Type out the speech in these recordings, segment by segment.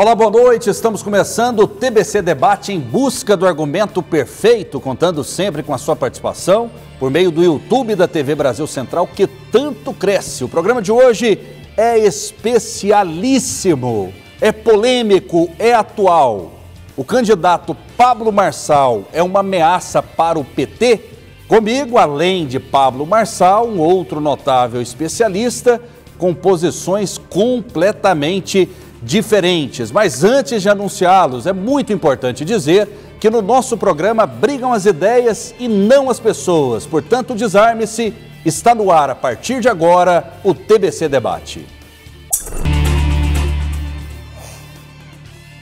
Olá, boa noite. Estamos começando o TBC Debate em busca do argumento perfeito, contando sempre com a sua participação por meio do YouTube da TV Brasil Central, que tanto cresce. O programa de hoje é especialíssimo, é polêmico, é atual. O candidato Pablo Marçal é uma ameaça para o PT? Comigo, além de Pablo Marçal, um outro notável especialista com posições completamente diferentes diferentes. Mas antes de anunciá-los, é muito importante dizer que no nosso programa brigam as ideias e não as pessoas. Portanto, desarme-se. Está no ar a partir de agora o TBC Debate.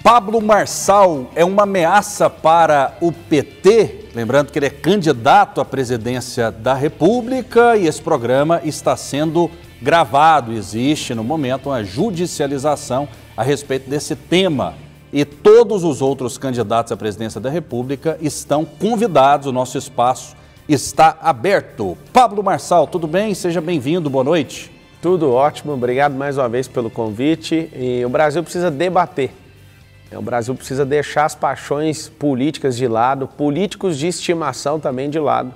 Pablo Marçal é uma ameaça para o PT, lembrando que ele é candidato à presidência da República e esse programa está sendo gravado. Existe no momento uma judicialização a respeito desse tema. E todos os outros candidatos à presidência da República estão convidados, o nosso espaço está aberto. Pablo Marçal, tudo bem? Seja bem-vindo, boa noite. Tudo ótimo, obrigado mais uma vez pelo convite. E o Brasil precisa debater. O Brasil precisa deixar as paixões políticas de lado, políticos de estimação também de lado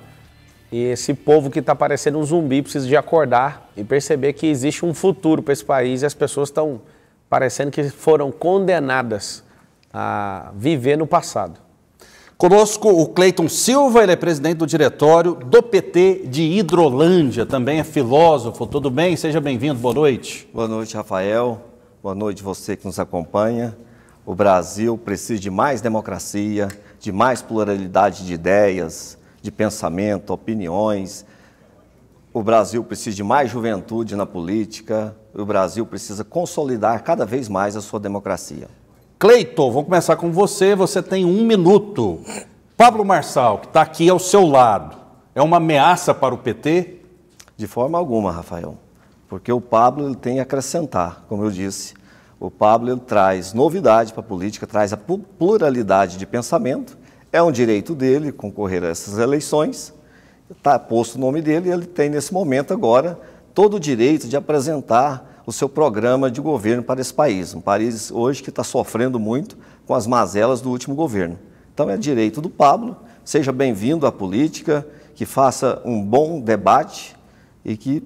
e esse povo que está parecendo um zumbi precisa de acordar e perceber que existe um futuro para esse país e as pessoas estão parecendo que foram condenadas a viver no passado. Conosco o Cleiton Silva, ele é presidente do diretório do PT de Hidrolândia, também é filósofo. Tudo bem? Seja bem-vindo, boa noite. Boa noite, Rafael. Boa noite, você que nos acompanha. O Brasil precisa de mais democracia, de mais pluralidade de ideias, de pensamento, opiniões. O Brasil precisa de mais juventude na política. O Brasil precisa consolidar cada vez mais a sua democracia. Cleiton, vamos começar com você. Você tem um minuto. Pablo Marçal, que está aqui ao seu lado, é uma ameaça para o PT? De forma alguma, Rafael. Porque o Pablo ele tem a acrescentar, como eu disse. O Pablo ele traz novidade para a política, traz a pluralidade de pensamento é um direito dele concorrer a essas eleições, está posto o nome dele e ele tem, nesse momento agora, todo o direito de apresentar o seu programa de governo para esse país. Um país hoje que está sofrendo muito com as mazelas do último governo. Então é direito do Pablo, seja bem-vindo à política, que faça um bom debate e que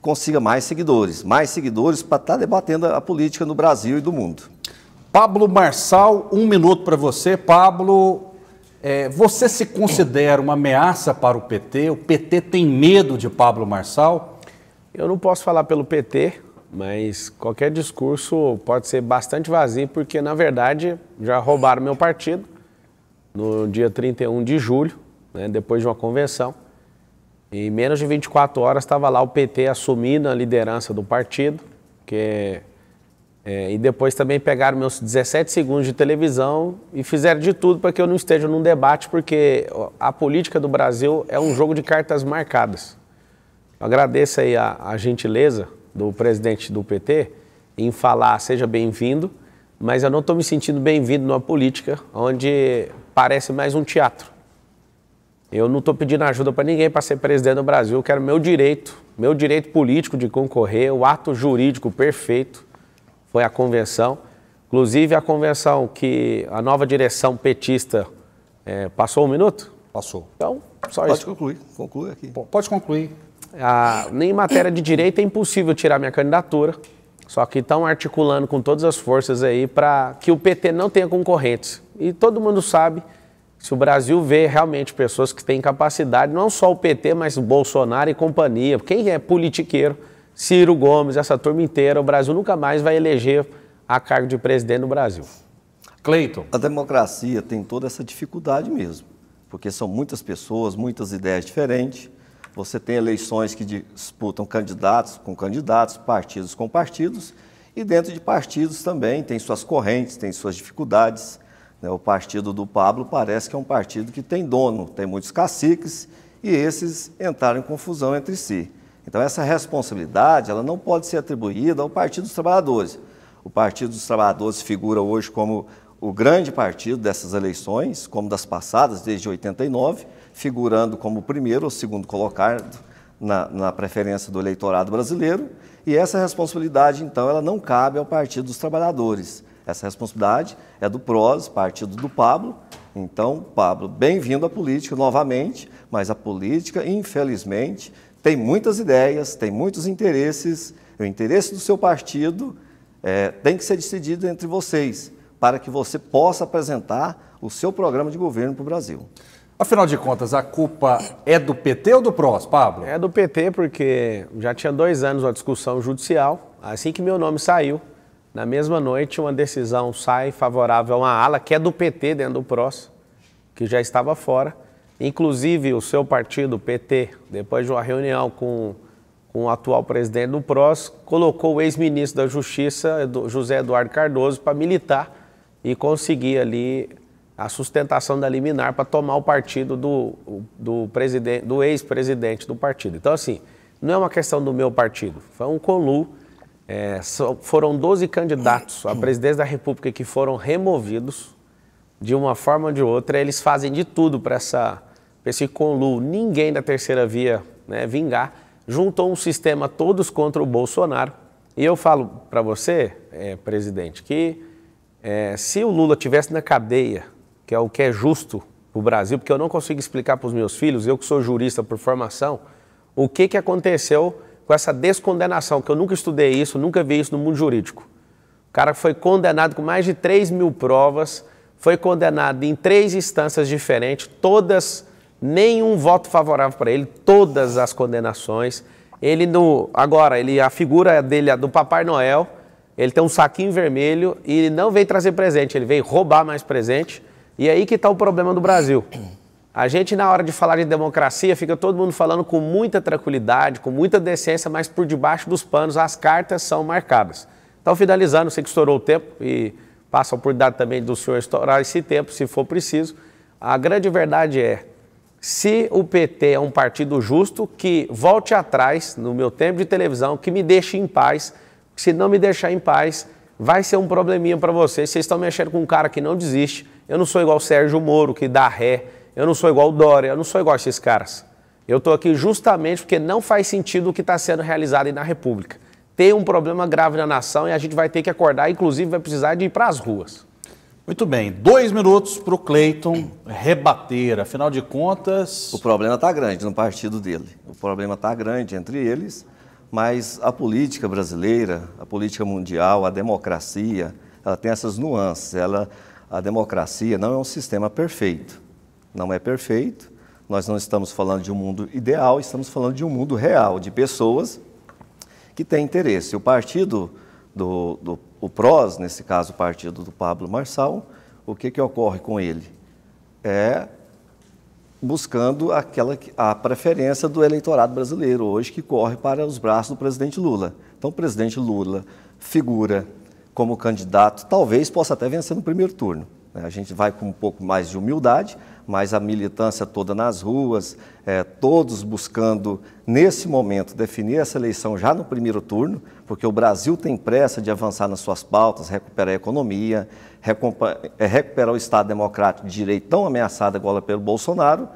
consiga mais seguidores, mais seguidores para estar tá debatendo a política no Brasil e do mundo. Pablo Marçal, um minuto para você. Pablo, é, você se considera uma ameaça para o PT? O PT tem medo de Pablo Marçal? Eu não posso falar pelo PT, mas qualquer discurso pode ser bastante vazio, porque na verdade já roubaram meu partido no dia 31 de julho, né, depois de uma convenção. Em menos de 24 horas estava lá o PT assumindo a liderança do partido, que é é, e depois também pegaram meus 17 segundos de televisão e fizeram de tudo para que eu não esteja num debate, porque a política do Brasil é um jogo de cartas marcadas. Eu agradeço aí a, a gentileza do presidente do PT em falar seja bem-vindo, mas eu não estou me sentindo bem-vindo numa política onde parece mais um teatro. Eu não estou pedindo ajuda para ninguém para ser presidente do Brasil, eu quero meu direito, meu direito político de concorrer, o ato jurídico perfeito foi a convenção. Inclusive a convenção que a nova direção petista é, passou um minuto? Passou. Então, só Pode isso. Pode concluir, conclui aqui. Pode concluir. Ah, em matéria de direito é impossível tirar minha candidatura, só que estão articulando com todas as forças aí para que o PT não tenha concorrentes. E todo mundo sabe, se o Brasil vê realmente pessoas que têm capacidade, não só o PT, mas o Bolsonaro e companhia, quem é politiqueiro, Ciro Gomes, essa turma inteira, o Brasil nunca mais vai eleger a cargo de presidente no Brasil. Cleiton. A democracia tem toda essa dificuldade mesmo, porque são muitas pessoas, muitas ideias diferentes. Você tem eleições que disputam candidatos com candidatos, partidos com partidos, e dentro de partidos também tem suas correntes, tem suas dificuldades. Né? O partido do Pablo parece que é um partido que tem dono, tem muitos caciques, e esses entraram em confusão entre si. Então essa responsabilidade ela não pode ser atribuída ao Partido dos Trabalhadores. O Partido dos Trabalhadores figura hoje como o grande partido dessas eleições, como das passadas, desde 89, figurando como o primeiro ou segundo colocado na, na, preferência do eleitorado brasileiro. E essa responsabilidade, então, ela não cabe ao Partido dos Trabalhadores. Essa responsabilidade é do PROS, partido do Pablo. Então, Pablo, bem-vindo à política novamente, mas a política, infelizmente, tem muitas ideias, tem muitos interesses, o interesse do seu partido é, tem que ser decidido entre vocês, para que você possa apresentar o seu programa de governo para o Brasil. Afinal de contas, a culpa é do PT ou do PROS, Pablo? É do PT, porque já tinha dois anos uma discussão judicial. Assim que meu nome saiu, na mesma noite, uma decisão sai favorável a uma ala que é do PT dentro do PROS, que já estava fora Inclusive, o seu partido, o PT, depois de uma reunião com, com o atual presidente do PROS, colocou o ex-ministro da Justiça, José Eduardo Cardoso, para militar e conseguir ali a sustentação da liminar para tomar o partido do, do, do ex-presidente do partido. Então, assim, não é uma questão do meu partido, foi um colu. É, foram 12 candidatos à presidência da República que foram removidos de uma forma ou de outra. Eles fazem de tudo para essa com esse conluo, ninguém da terceira via né, vingar, juntou um sistema todos contra o Bolsonaro. E eu falo para você, é, presidente, que é, se o Lula tivesse na cadeia, que é o que é justo para o Brasil, porque eu não consigo explicar para os meus filhos, eu que sou jurista por formação, o que, que aconteceu com essa descondenação, que eu nunca estudei isso, nunca vi isso no mundo jurídico. O cara foi condenado com mais de 3 mil provas, foi condenado em três instâncias diferentes, todas nenhum voto favorável para ele, todas as condenações. Ele no, agora, ele a figura dele, é do Papai Noel, ele tem um saquinho vermelho e ele não vem trazer presente, ele vem roubar mais presente. E é aí que está o problema do Brasil. A gente, na hora de falar de democracia, fica todo mundo falando com muita tranquilidade, com muita decência, mas por debaixo dos panos as cartas são marcadas. Então, finalizando, sei que estourou o tempo e passa a oportunidade também do senhor estourar esse tempo, se for preciso. A grande verdade é, se o PT é um partido justo, que volte atrás no meu tempo de televisão, que me deixe em paz, se não me deixar em paz, vai ser um probleminha para vocês. Vocês estão mexendo com um cara que não desiste. Eu não sou igual o Sérgio Moro, que dá ré. Eu não sou igual o Dória, eu não sou igual a esses caras. Eu estou aqui justamente porque não faz sentido o que está sendo realizado aí na República. Tem um problema grave na nação e a gente vai ter que acordar, inclusive vai precisar de ir para as ruas. Muito bem, dois minutos para o Cleiton rebater. Afinal de contas. O problema está grande no partido dele. O problema está grande entre eles, mas a política brasileira, a política mundial, a democracia, ela tem essas nuances. Ela, a democracia não é um sistema perfeito. Não é perfeito. Nós não estamos falando de um mundo ideal, estamos falando de um mundo real, de pessoas que têm interesse. O partido do, do o PROS, nesse caso o partido do Pablo Marçal, o que, que ocorre com ele? É buscando aquela, a preferência do eleitorado brasileiro hoje que corre para os braços do presidente Lula. Então, o presidente Lula figura como candidato, talvez possa até vencer no primeiro turno. Né? A gente vai com um pouco mais de humildade, mas a militância toda nas ruas, é, todos buscando, nesse momento, definir essa eleição já no primeiro turno, porque o Brasil tem pressa de avançar nas suas pautas, recuperar a economia, eh, recuperar o Estado Democrático de Direito tão ameaçado agora pelo Bolsonaro.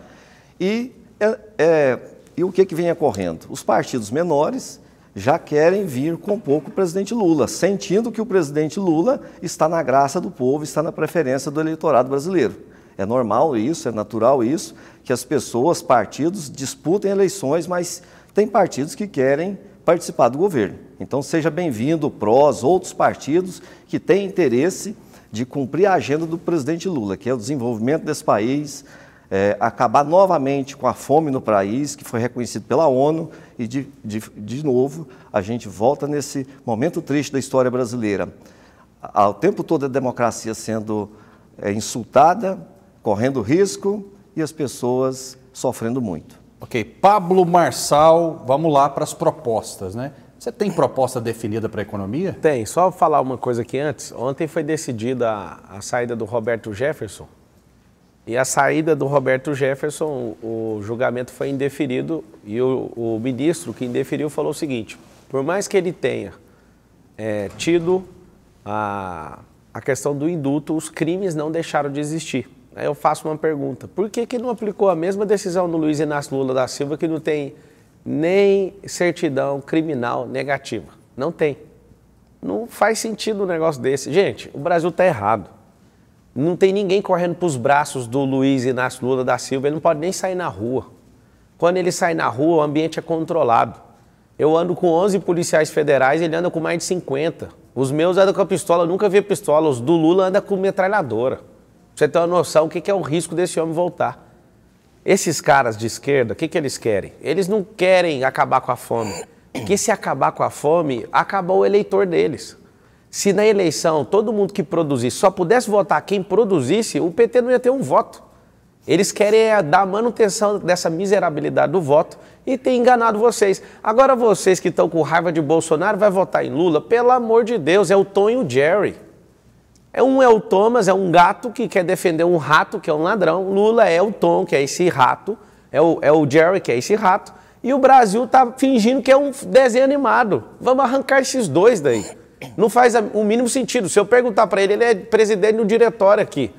E, é, é, e o que, que vem ocorrendo? Os partidos menores já querem vir com pouco o presidente Lula, sentindo que o presidente Lula está na graça do povo, está na preferência do eleitorado brasileiro. É normal isso, é natural isso, que as pessoas, partidos, disputem eleições, mas tem partidos que querem participar do governo. Então seja bem-vindo o PROS, outros partidos que têm interesse de cumprir a agenda do presidente Lula, que é o desenvolvimento desse país, é, acabar novamente com a fome no país, que foi reconhecido pela ONU, e de, de, de novo a gente volta nesse momento triste da história brasileira. Ao tempo todo a democracia sendo é, insultada, correndo risco e as pessoas sofrendo muito. Ok, Pablo Marçal, vamos lá para as propostas, né? Você tem proposta definida para a economia? Tem, só falar uma coisa aqui antes. Ontem foi decidida a, a saída do Roberto Jefferson. E a saída do Roberto Jefferson, o, o julgamento foi indeferido e o, o, ministro que indeferiu falou o seguinte: por mais que ele tenha é, tido a, a questão do indulto, os crimes não deixaram de existir. Aí eu faço uma pergunta: por que, que não aplicou a mesma decisão no Luiz Inácio Lula da Silva que não tem nem certidão criminal negativa? Não tem. Não faz sentido um negócio desse. Gente, o Brasil está errado. Não tem ninguém correndo para os braços do Luiz Inácio Lula da Silva, ele não pode nem sair na rua. Quando ele sai na rua, o ambiente é controlado. Eu ando com 11 policiais federais, ele anda com mais de 50. Os meus andam com a pistola, nunca vi pistola. Os do Lula andam com metralhadora você ter uma noção o que é o risco desse homem voltar. Esses caras de esquerda, o que, que eles querem? Eles não querem acabar com a fome. Porque se acabar com a fome, acabou o eleitor deles. Se na eleição todo mundo que produzisse só pudesse votar quem produzisse, o PT não ia ter um voto. Eles querem é dar manutenção dessa miserabilidade do voto e tem enganado vocês. Agora vocês que estão com raiva de Bolsonaro vai votar em Lula, pelo amor de Deus, é o o Jerry. É um é o Thomas, é um gato que quer defender um rato, que é um ladrão. Lula é o Tom, que é esse rato. É o, é o Jerry, que é esse rato. E o Brasil tá fingindo que é um desenho animado. Vamos arrancar esses dois daí. Não faz o mínimo sentido. Se eu perguntar para ele, ele é presidente do diretório aqui.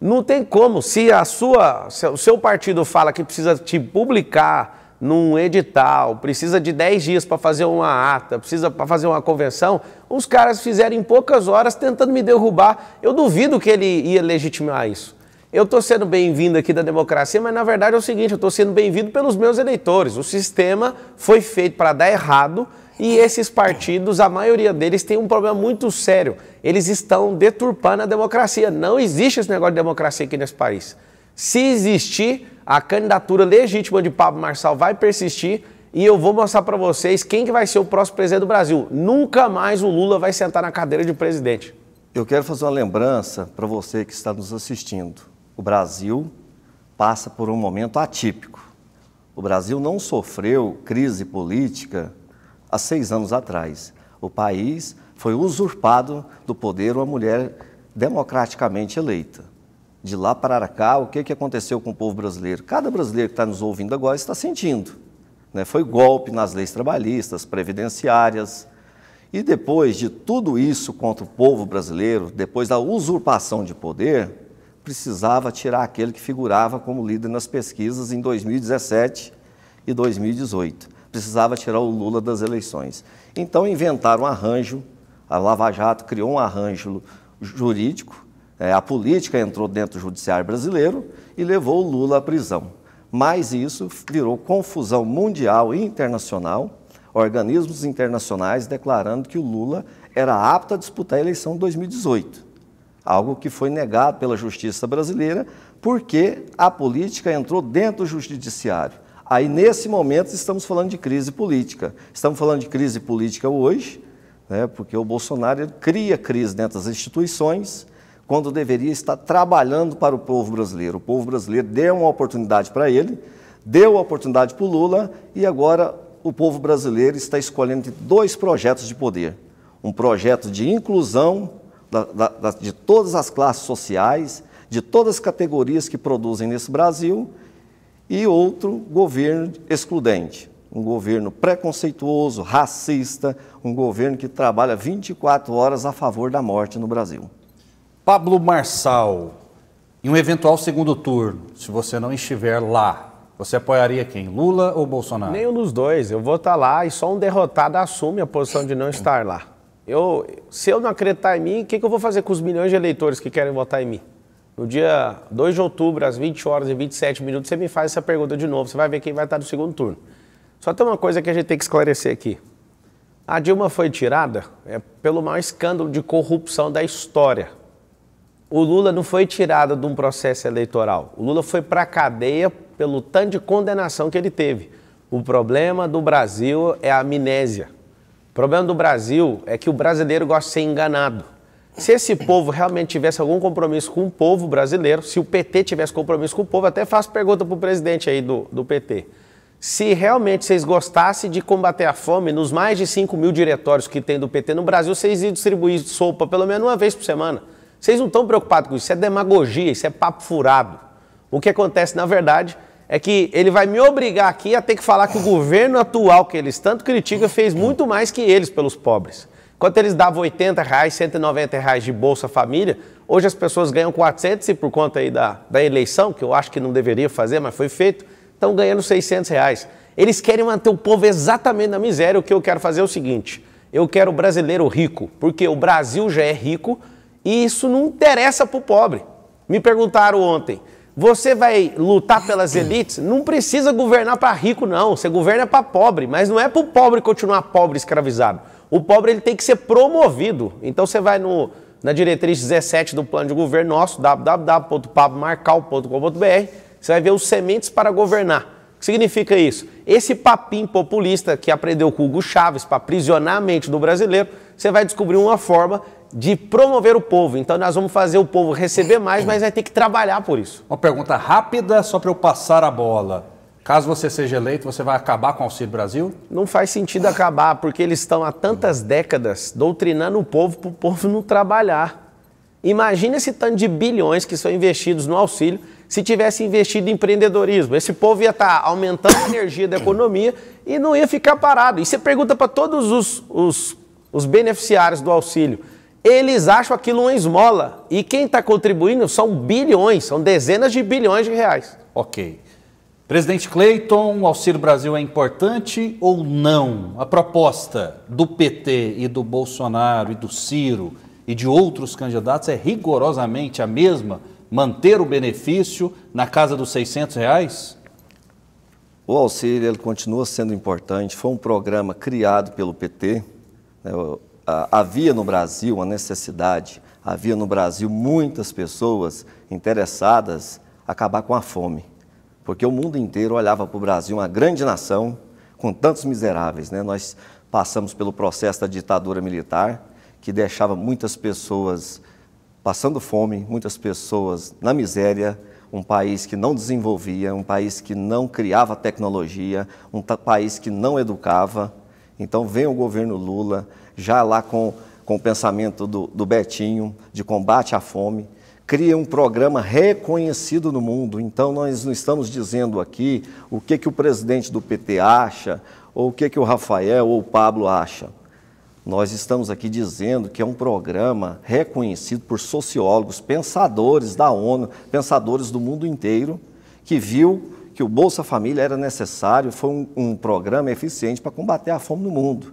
Não tem como. Se a sua, se o seu partido fala que precisa te publicar num edital, precisa de 10 dias para fazer uma ata, precisa para fazer uma convenção, os caras fizeram em poucas horas tentando me derrubar. Eu duvido que ele ia legitimar isso. Eu estou sendo bem-vindo aqui da democracia, mas na verdade é o seguinte: eu estou sendo bem-vindo pelos meus eleitores. O sistema foi feito para dar errado e esses partidos, a maioria deles, tem um problema muito sério. Eles estão deturpando a democracia. Não existe esse negócio de democracia aqui nesse país. Se existir, a candidatura legítima de Pablo Marçal vai persistir e eu vou mostrar para vocês quem que vai ser o próximo presidente do Brasil. Nunca mais o Lula vai sentar na cadeira de presidente. Eu quero fazer uma lembrança para você que está nos assistindo. O Brasil passa por um momento atípico. O Brasil não sofreu crise política há seis anos atrás. O país foi usurpado do poder uma mulher democraticamente eleita de lá para cá, o que, que aconteceu com o povo brasileiro. Cada brasileiro que está nos ouvindo agora está sentindo. Né? Foi golpe nas leis trabalhistas, previdenciárias. E depois de tudo isso contra o povo brasileiro, depois da usurpação de poder, precisava tirar aquele que figurava como líder nas pesquisas em 2017 e 2018. Precisava tirar o Lula das eleições. Então inventaram um arranjo, a Lava Jato criou um arranjo jurídico é, a política entrou dentro do judiciário brasileiro e levou o Lula à prisão. Mas isso virou confusão mundial e internacional, organismos internacionais declarando que o Lula era apto a disputar a eleição de 2018, algo que foi negado pela justiça brasileira porque a política entrou dentro do judiciário. Aí, nesse momento, estamos falando de crise política. Estamos falando de crise política hoje, né, porque o Bolsonaro cria crise dentro das instituições, quando deveria estar trabalhando para o povo brasileiro. O povo brasileiro deu uma oportunidade para ele, deu a oportunidade para o Lula e agora o povo brasileiro está escolhendo dois projetos de poder. Um projeto de inclusão da, da, de todas as classes sociais, de todas as categorias que produzem nesse Brasil, e outro governo excludente, um governo preconceituoso, racista, um governo que trabalha 24 horas a favor da morte no Brasil. Pablo Marçal, em um eventual segundo turno, se você não estiver lá, você apoiaria quem? Lula ou Bolsonaro? Nenhum dos dois. Eu vou estar tá lá e só um derrotado assume a posição de não estar lá. Eu, se eu não acreditar em mim, o que, que eu vou fazer com os milhões de eleitores que querem votar em mim? No dia 2 de outubro, às 20 horas e 27 minutos, você me faz essa pergunta de novo. Você vai ver quem vai estar no segundo turno. Só tem uma coisa que a gente tem que esclarecer aqui. A Dilma foi tirada é, pelo maior escândalo de corrupção da história o Lula não foi tirado de um processo eleitoral. O Lula foi para a cadeia pelo tanto de condenação que ele teve. O problema do Brasil é a amnésia. O problema do Brasil é que o brasileiro gosta de ser enganado. Se esse povo realmente tivesse algum compromisso com o povo brasileiro, se o PT tivesse compromisso com o povo, até faço pergunta para o presidente aí do, do PT. Se realmente vocês gostassem de combater a fome, nos mais de 5 mil diretórios que tem do PT no Brasil, vocês iam distribuir sopa pelo menos uma vez por semana. Vocês não estão preocupados com isso, isso é demagogia, isso é papo furado. O que acontece, na verdade, é que ele vai me obrigar aqui a ter que falar que o governo atual que eles tanto criticam fez muito mais que eles pelos pobres. Enquanto eles davam 80 reais, 190 reais de Bolsa Família, hoje as pessoas ganham 400 e por conta aí da, da eleição, que eu acho que não deveria fazer, mas foi feito, estão ganhando 600 reais. Eles querem manter o povo exatamente na miséria. O que eu quero fazer é o seguinte, eu quero o brasileiro rico, porque o Brasil já é rico, e isso não interessa para o pobre. Me perguntaram ontem: você vai lutar pelas elites? Não precisa governar para rico, não. Você governa para pobre, mas não é para o pobre continuar pobre escravizado. O pobre ele tem que ser promovido. Então você vai no, na diretriz 17 do plano de governo nosso, www.pabmarcal.com.br, você vai ver os sementes para governar. O que significa isso? Esse papinho populista que aprendeu com Hugo Chaves para aprisionar a mente do brasileiro, você vai descobrir uma forma de promover o povo. Então nós vamos fazer o povo receber mais, mas vai ter que trabalhar por isso. Uma pergunta rápida, só para eu passar a bola. Caso você seja eleito, você vai acabar com o Auxílio Brasil? Não faz sentido acabar, porque eles estão há tantas décadas doutrinando o povo para o povo não trabalhar. Imagina esse tanto de bilhões que são investidos no auxílio se tivesse investido em empreendedorismo. Esse povo ia estar tá aumentando a energia da economia e não ia ficar parado. E você pergunta para todos os, os, os beneficiários do auxílio: eles acham aquilo uma esmola. E quem está contribuindo são bilhões, são dezenas de bilhões de reais. Ok. Presidente Cleiton, o Auxílio Brasil é importante ou não? A proposta do PT e do Bolsonaro e do Ciro e de outros candidatos é rigorosamente a mesma? Manter o benefício na casa dos 600 reais? O auxílio ele continua sendo importante. Foi um programa criado pelo PT. Né, ah, havia no Brasil uma necessidade, havia no Brasil muitas pessoas interessadas em acabar com a fome, porque o mundo inteiro olhava para o Brasil, uma grande nação, com tantos miseráveis. Né? Nós passamos pelo processo da ditadura militar, que deixava muitas pessoas passando fome, muitas pessoas na miséria, um país que não desenvolvia, um país que não criava tecnologia, um país que não educava. Então vem o governo Lula, já lá com, com o pensamento do, do Betinho, de combate à fome, cria um programa reconhecido no mundo. Então, nós não estamos dizendo aqui o que, que o presidente do PT acha, ou o que, que o Rafael ou o Pablo acha. Nós estamos aqui dizendo que é um programa reconhecido por sociólogos, pensadores da ONU, pensadores do mundo inteiro, que viu que o Bolsa Família era necessário, foi um, um programa eficiente para combater a fome no mundo.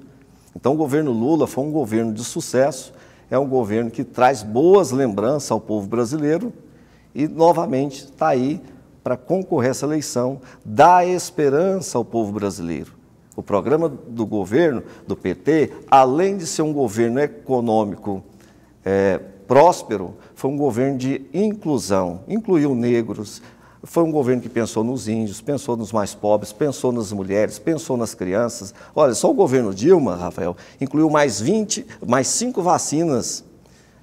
Então, o governo Lula foi um governo de sucesso, é um governo que traz boas lembranças ao povo brasileiro e, novamente, está aí para concorrer à essa eleição, dá esperança ao povo brasileiro. O programa do governo, do PT, além de ser um governo econômico é, próspero, foi um governo de inclusão, incluiu negros, foi um governo que pensou nos índios, pensou nos mais pobres, pensou nas mulheres, pensou nas crianças. Olha, só o governo Dilma, Rafael, incluiu mais 20, mais 5 vacinas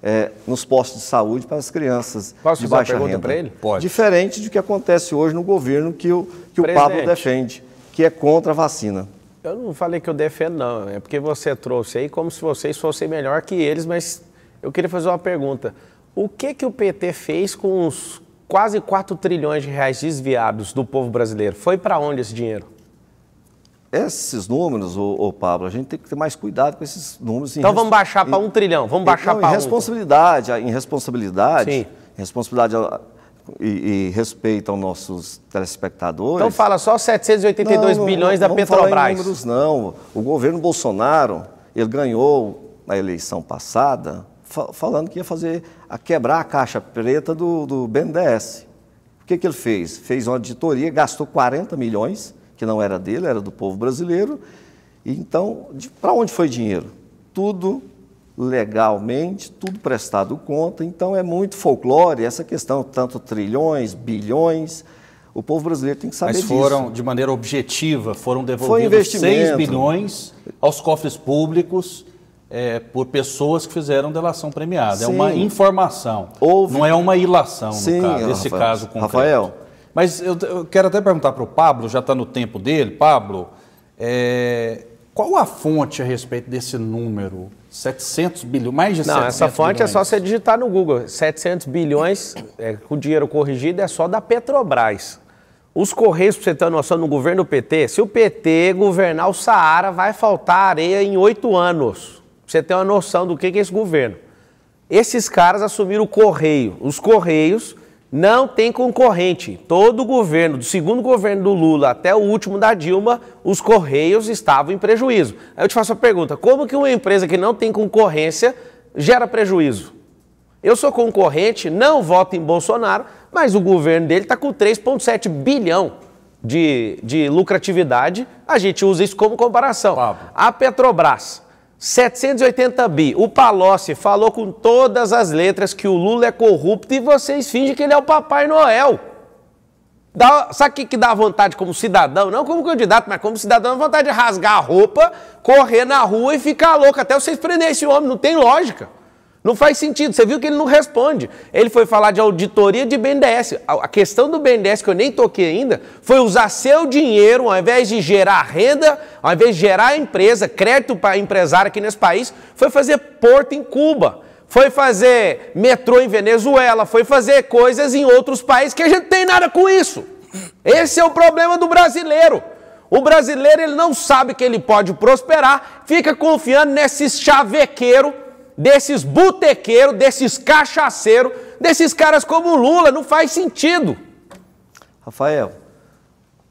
é, nos postos de saúde para as crianças Posso de baixa renda. Para ele? Pode. Diferente do que acontece hoje no governo que o, que o Pablo defende, que é contra a vacina. Eu não falei que eu defendo, não. É porque você trouxe aí como se vocês fossem melhor que eles, mas eu queria fazer uma pergunta. O que que o PT fez com os quase 4 trilhões de reais desviados do povo brasileiro. Foi para onde esse dinheiro? Esses números, ô, ô, Pablo, a gente tem que ter mais cuidado com esses números. Então vamos baixar para um trilhão, vamos baixar para um. Responsabilidade, em responsabilidade, em responsabilidade e, e, respeito aos nossos telespectadores. Então fala só 782 não, bilhões não, da Petrobras. Não números não. O governo Bolsonaro, ele ganhou na eleição passada falando que ia fazer a quebrar a caixa preta do, do BNDES. O que, que ele fez? Fez uma auditoria, gastou 40 milhões, que não era dele, era do povo brasileiro. Então, para onde foi dinheiro? Tudo legalmente, tudo prestado conta. Então, é muito folclore essa questão, tanto trilhões, bilhões. O povo brasileiro tem que saber disso. Mas foram, disso. de maneira objetiva, foram devolvidos 6 bilhões aos cofres públicos é, por pessoas que fizeram delação premiada. Sim. É uma informação, Houve... não é uma ilação, Sim, no caso, Rafael. caso concreto. Rafael. Mas eu, eu quero até perguntar para o Pablo, já está no tempo dele, Pablo, é, qual a fonte a respeito desse número? 700 bilhões, mais de Não, 700 essa fonte bilhões. é só você digitar no Google. 700 bilhões, é, com dinheiro corrigido, é só da Petrobras. Os Correios, para você ter noção, no governo PT, se o PT governar o Saara, vai faltar areia em oito anos você ter uma noção do que, é esse governo. Esses caras assumiram o Correio. Os Correios não têm concorrente. Todo o governo, do segundo governo do Lula até o último da Dilma, os Correios estavam em prejuízo. Aí eu te faço a pergunta: como que uma empresa que não tem concorrência gera prejuízo? Eu sou concorrente, não voto em Bolsonaro, mas o governo dele está com 3,7 bilhão de, de lucratividade. A gente usa isso como comparação. Pablo. A Petrobras 780 bi. O Palocci falou com todas as letras que o Lula é corrupto e vocês fingem que ele é o Papai Noel. Dá, sabe o que, que dá vontade como cidadão? Não como candidato, mas como cidadão, dá vontade de rasgar a roupa, correr na rua e ficar louco até vocês prender esse homem. Não tem lógica. Não faz sentido. Você viu que ele não responde. Ele foi falar de auditoria de BNDES. A questão do BNDES, que eu nem toquei ainda, foi usar seu dinheiro, ao invés de gerar renda, ao invés de gerar empresa, crédito para empresário aqui nesse país, foi fazer porto em Cuba, foi fazer metrô em Venezuela, foi fazer coisas em outros países que a gente tem nada com isso. Esse é o problema do brasileiro. O brasileiro ele não sabe que ele pode prosperar, fica confiando nesse chavequeiro desses botequeiros, desses cachaceiros, desses caras como Lula. Não faz sentido. Rafael,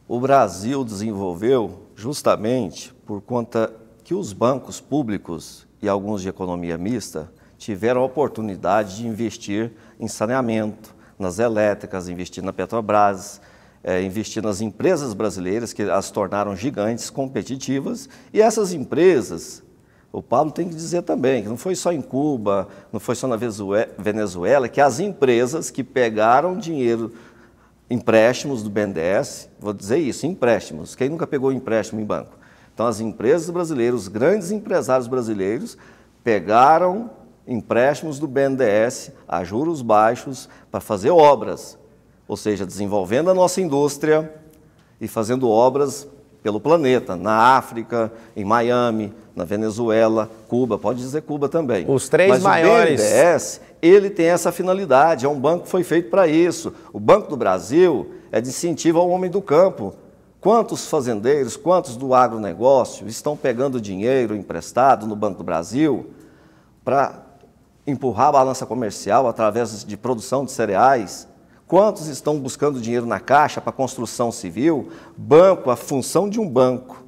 o Brasil desenvolveu justamente por conta que os bancos públicos e alguns de economia mista tiveram a oportunidade de investir em saneamento, nas elétricas, investir na Petrobras, é, investir nas empresas brasileiras que as tornaram gigantes, competitivas, e essas empresas o Paulo tem que dizer também que não foi só em Cuba, não foi só na Venezuela, que as empresas que pegaram dinheiro, empréstimos do BNDES, vou dizer isso, empréstimos, quem nunca pegou empréstimo em banco? Então, as empresas brasileiras, os grandes empresários brasileiros, pegaram empréstimos do BNDES a juros baixos para fazer obras, ou seja, desenvolvendo a nossa indústria e fazendo obras pelo planeta, na África, em Miami, na Venezuela, Cuba, pode dizer Cuba também. Os três Mas maiores. O BNDES, ele tem essa finalidade, é um banco que foi feito para isso. O Banco do Brasil é de incentivo ao homem do campo. Quantos fazendeiros, quantos do agronegócio estão pegando dinheiro emprestado no Banco do Brasil para empurrar a balança comercial através de produção de cereais? Quantos estão buscando dinheiro na caixa para construção civil? Banco, a função de um banco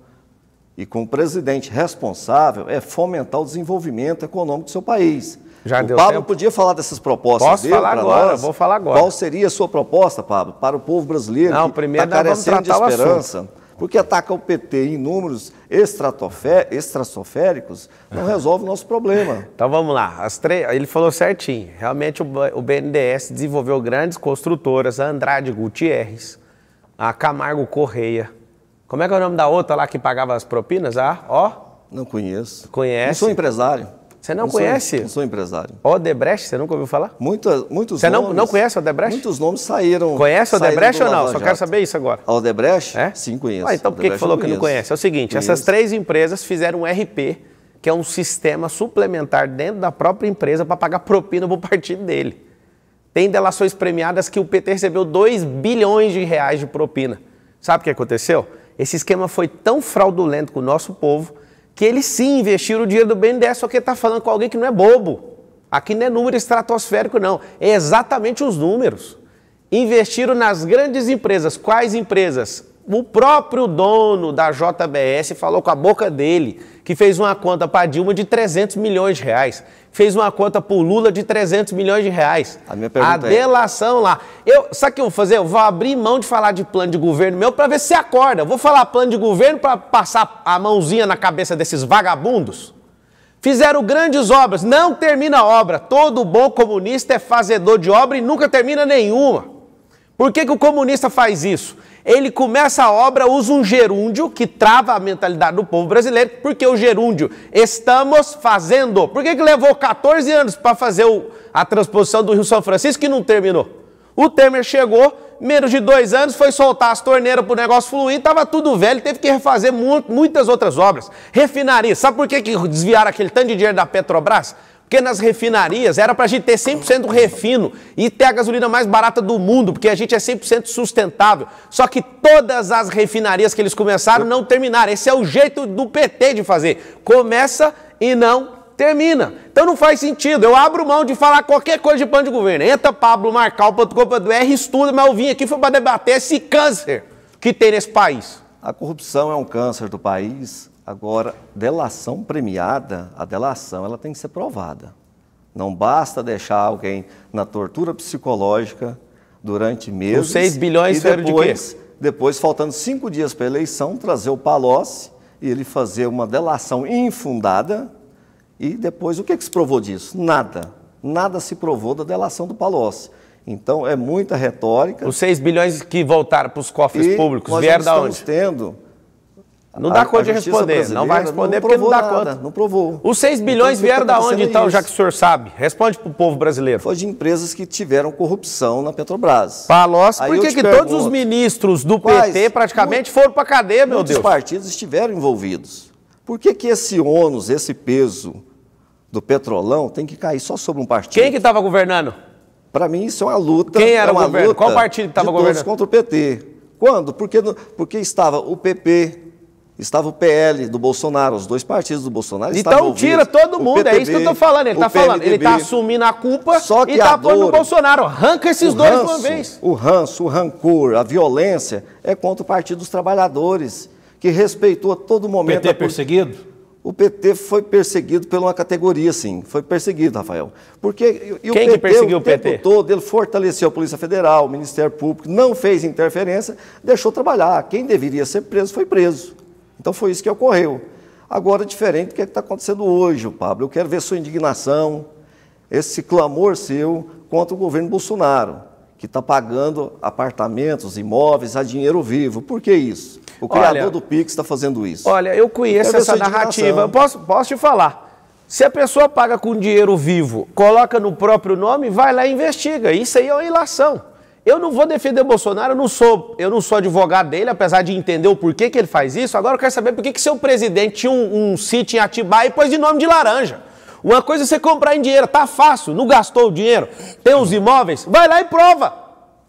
e com o presidente responsável é fomentar o desenvolvimento econômico do seu país. Já o Pablo tempo? podia falar dessas propostas. Posso falar agora, nós. vou falar agora. Qual seria a sua proposta, Pablo, para o povo brasileiro Não, que primeiro está carecendo de esperança? Porque atacar o PT em números estratosféricos não resolve o nosso problema. Então vamos lá. Ele falou certinho. Realmente o BNDES desenvolveu grandes construtoras, a Andrade Gutierrez, a Camargo Correia, como é que é o nome da outra lá que pagava as propinas? Ah, ó. Não conheço. Conhece? Não sou empresário. Você não, não conhece? Sou, não sou empresário. Odebrecht, você nunca ouviu falar? Muita, muitos Você nomes, não, não conhece Odebrecht? Muitos nomes saíram. Conhece Odebrecht saíram ou não? Só quero saber isso agora. A Odebrecht? É? Sim, conheço. Ah, então por que, que falou que não conhece? É o seguinte, conheço. essas três empresas fizeram um RP, que é um sistema suplementar dentro da própria empresa para pagar propina para o partido dele. Tem delações premiadas que o PT recebeu 2 bilhões de reais de propina. Sabe o que aconteceu? Esse esquema foi tão fraudulento com o nosso povo que eles sim investiram o dinheiro do BNDES, só que está falando com alguém que não é bobo. Aqui não é número estratosférico, não. É exatamente os números. Investiram nas grandes empresas. Quais empresas? o próprio dono da JBS falou com a boca dele que fez uma conta para Dilma de 300 milhões de reais, fez uma conta para o Lula de 300 milhões de reais. A minha pergunta a é- delação é... lá. Eu, sabe o que eu vou fazer? Eu vou abrir mão de falar de plano de governo meu para ver se acorda. Eu vou falar plano de governo para passar a mãozinha na cabeça desses vagabundos. Fizeram grandes obras, não termina a obra. Todo bom comunista é fazedor de obra e nunca termina nenhuma. Por que, que o comunista faz isso? ele começa a obra, usa um gerúndio que trava a mentalidade do povo brasileiro, porque o gerúndio, estamos fazendo. Por que, que levou 14 anos para fazer o, a transposição do Rio São Francisco que não terminou? O Temer chegou, menos de dois anos, foi soltar as torneiras para o negócio fluir, estava tudo velho, teve que refazer mu muitas outras obras. Refinaria, sabe por que, que desviaram aquele tanto de dinheiro da Petrobras? Porque nas refinarias era para a gente ter 100% refino e ter a gasolina mais barata do mundo, porque a gente é 100% sustentável. Só que todas as refinarias que eles começaram não terminaram. Esse é o jeito do PT de fazer. Começa e não termina. Então não faz sentido. Eu abro mão de falar qualquer coisa de plano de governo. Entra pablomarcal.com.br, estuda, mas eu vim aqui foi para debater esse câncer que tem nesse país. A corrupção é um câncer do país. Agora, delação premiada, a delação ela tem que ser provada. Não basta deixar alguém na tortura psicológica durante meses. Os 6 bilhões e depois, de quê? depois, faltando cinco dias para a eleição, trazer o Palocci e ele fazer uma delação infundada. E depois, o que, que se provou disso? Nada. Nada se provou da delação do Palocci. Então, é muita retórica. Os 6 bilhões que voltaram para os cofres e públicos vieram da onde? Nós estamos tendo não dá a, conta a de responder. Não vai responder não porque não dá nada, conta. Não provou. Os 6 então, bilhões então, vieram da onde, é então, isso? já que o senhor sabe? Responde para o povo brasileiro. Foi de empresas que tiveram corrupção na Petrobras. Palocci, por que, que todos os ministros do quais, PT praticamente foram para a cadeia, meu Deus? Os partidos estiveram envolvidos. Por que, que esse ônus, esse peso do petrolão tem que cair só sobre um partido? Quem que estava governando? Para mim, isso é uma luta. Quem era é o governo? Qual partido estava governando? contra o PT. Quando? Porque, porque estava o PP, estava o PL do Bolsonaro, os dois partidos do Bolsonaro Então tira todo mundo, PTB, é isso que eu estou falando. Ele está falando, ele está assumindo a culpa Só que e está pondo o Bolsonaro. Arranca esses dois ranço, de uma vez. O ranço, o rancor, a violência é contra o Partido dos Trabalhadores, que respeitou a todo momento. O PT é perseguido? O PT foi perseguido por uma categoria, sim. Foi perseguido, Rafael. Porque Quem o PT, que perseguiu o, o tempo PT? todo, ele fortaleceu a Polícia Federal, o Ministério Público, não fez interferência, deixou trabalhar. Quem deveria ser preso foi preso. Então foi isso que ocorreu. Agora, diferente do que é está acontecendo hoje, Pablo. Eu quero ver sua indignação, esse clamor seu contra o governo Bolsonaro, que está pagando apartamentos, imóveis a dinheiro vivo. Por que isso? O criador olha, do Pix está fazendo isso. Olha, eu conheço eu essa narrativa. Posso, posso te falar. Se a pessoa paga com dinheiro vivo, coloca no próprio nome, vai lá e investiga. Isso aí é uma ilação. Eu não vou defender Bolsonaro, eu não sou, eu não sou advogado dele, apesar de entender o porquê que ele faz isso. Agora eu quero saber por que seu presidente tinha um, um sítio em Atibaia e pôs de nome de laranja. Uma coisa é você comprar em dinheiro, tá fácil, não gastou o dinheiro, tem os imóveis, vai lá e prova.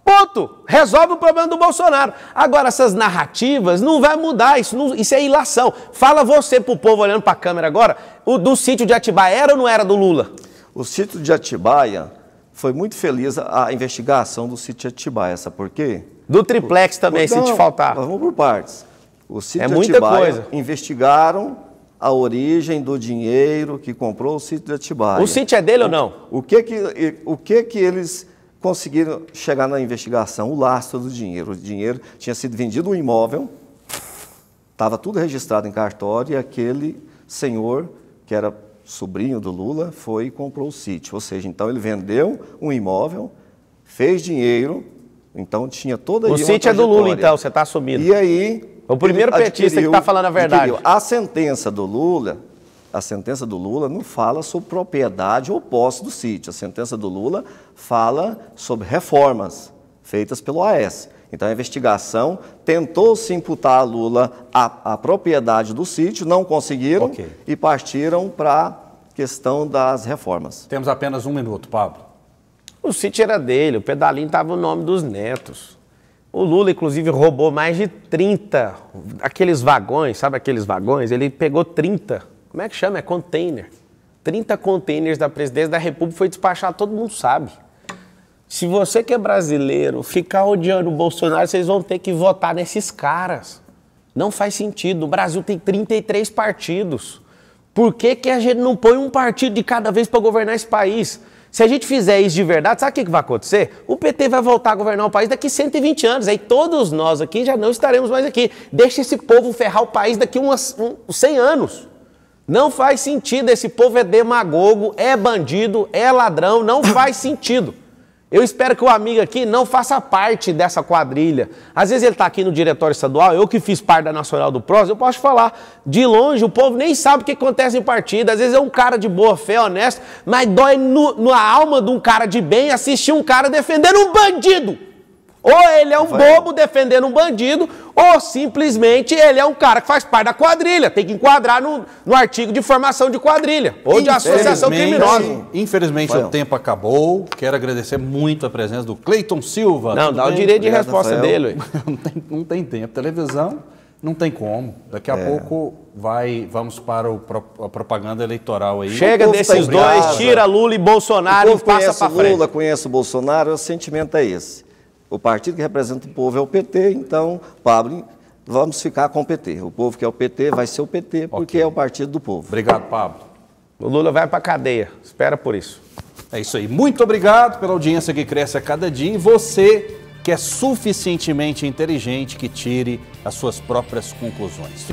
Ponto. Resolve o problema do Bolsonaro. Agora, essas narrativas não vai mudar, isso, não, isso é ilação. Fala você pro povo olhando pra câmera agora, o do sítio de Atibaia era ou não era do Lula? O sítio de Atibaia foi muito feliz a investigação do sítio Atibaia, sabe por quê? Do triplex também, se te faltar. Vamos por partes. O sítio é muita Atibaia coisa. investigaram a origem do dinheiro que comprou o sítio de Atibaia. O sítio é dele o, ou não? O que que, o que que eles conseguiram chegar na investigação? O lastro do dinheiro. O dinheiro tinha sido vendido um imóvel, estava tudo registrado em cartório e aquele senhor que era sobrinho do Lula, foi e comprou o sítio. Ou seja, então ele vendeu um imóvel, fez dinheiro, então tinha toda O sítio é do Lula, então, você está assumindo. E aí. O primeiro petista que está falando a verdade. Adquiriu. A sentença do Lula, a sentença do Lula não fala sobre propriedade ou posse do sítio. A sentença do Lula fala sobre reformas feitas pelo AS. Então a investigação tentou se imputar a Lula a, a propriedade do sítio, não conseguiram okay. e partiram para a questão das reformas. Temos apenas um minuto, Pablo. O sítio era dele, o pedalinho estava o nome dos netos. O Lula, inclusive, roubou mais de 30 aqueles vagões, sabe aqueles vagões? Ele pegou 30. Como é que chama? É container. 30 containers da presidência da República foi despachar, todo mundo sabe. Se você que é brasileiro ficar odiando o Bolsonaro, vocês vão ter que votar nesses caras. Não faz sentido. O Brasil tem 33 partidos. Por que, que a gente não põe um partido de cada vez para governar esse país? Se a gente fizer isso de verdade, sabe o que, que vai acontecer? O PT vai voltar a governar o país daqui 120 anos. Aí todos nós aqui já não estaremos mais aqui. Deixa esse povo ferrar o país daqui um, 100 anos. Não faz sentido. Esse povo é demagogo, é bandido, é ladrão. Não faz sentido. Eu espero que o amigo aqui não faça parte dessa quadrilha. Às vezes ele está aqui no diretório estadual, eu que fiz parte da Nacional do Prós, eu posso falar. De longe, o povo nem sabe o que acontece em partida. Às vezes é um cara de boa fé, honesto, mas dói no, na alma de um cara de bem assistir um cara defendendo um bandido. Ou ele é um bobo defendendo um bandido, ou simplesmente ele é um cara que faz parte da quadrilha. Tem que enquadrar no, no artigo de formação de quadrilha ou de associação criminosa. Infelizmente o tempo acabou. Quero agradecer muito a presença do Cleiton Silva. Não, Tudo dá bem? o direito de Obrigado, resposta Rafael. dele. não, tem, não tem tempo. Televisão não tem como. Daqui a é. pouco vai, vamos para o, a propaganda eleitoral aí. Chega desses tá dois, tira Lula e Bolsonaro e passa para frente. Lula, conhece o Bolsonaro, o sentimento é esse. O partido que representa o povo é o PT, então, Pablo, vamos ficar com o PT. O povo que é o PT vai ser o PT, porque okay. é o partido do povo. Obrigado, Pablo. O Lula vai para cadeia. Espera por isso. É isso aí. Muito obrigado pela audiência que cresce a cada dia. E você que é suficientemente inteligente que tire as suas próprias conclusões.